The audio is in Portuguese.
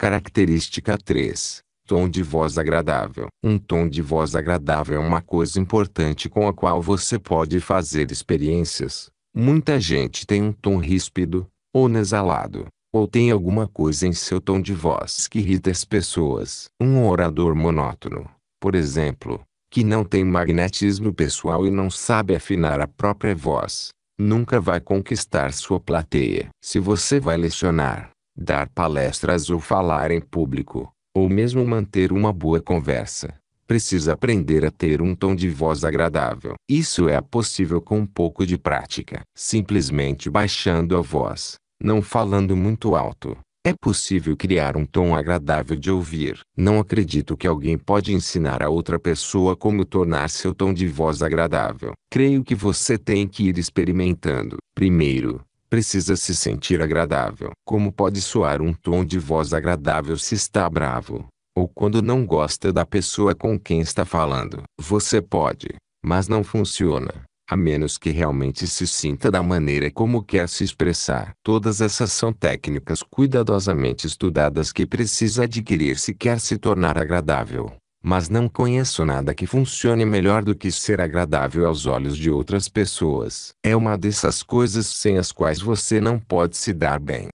Característica 3. Tom de voz agradável. Um tom de voz agradável é uma coisa importante com a qual você pode fazer experiências. Muita gente tem um tom ríspido, ou nasalado, ou tem alguma coisa em seu tom de voz que irrita as pessoas. Um orador monótono, por exemplo, que não tem magnetismo pessoal e não sabe afinar a própria voz, nunca vai conquistar sua plateia. Se você vai lecionar, dar palestras ou falar em público, ou mesmo manter uma boa conversa, precisa aprender a ter um tom de voz agradável. Isso é possível com um pouco de prática. Simplesmente baixando a voz, não falando muito alto. É possível criar um tom agradável de ouvir. Não acredito que alguém pode ensinar a outra pessoa como tornar seu tom de voz agradável. Creio que você tem que ir experimentando. Primeiro, precisa se sentir agradável. Como pode soar um tom de voz agradável se está bravo, ou quando não gosta da pessoa com quem está falando? Você pode, mas não funciona, a menos que realmente se sinta da maneira como quer se expressar. Todas essas são técnicas cuidadosamente estudadas que precisa adquirir se quer se tornar agradável. Mas não conheço nada que funcione melhor do que ser agradável aos olhos de outras pessoas. É uma dessas coisas sem as quais você não pode se dar bem.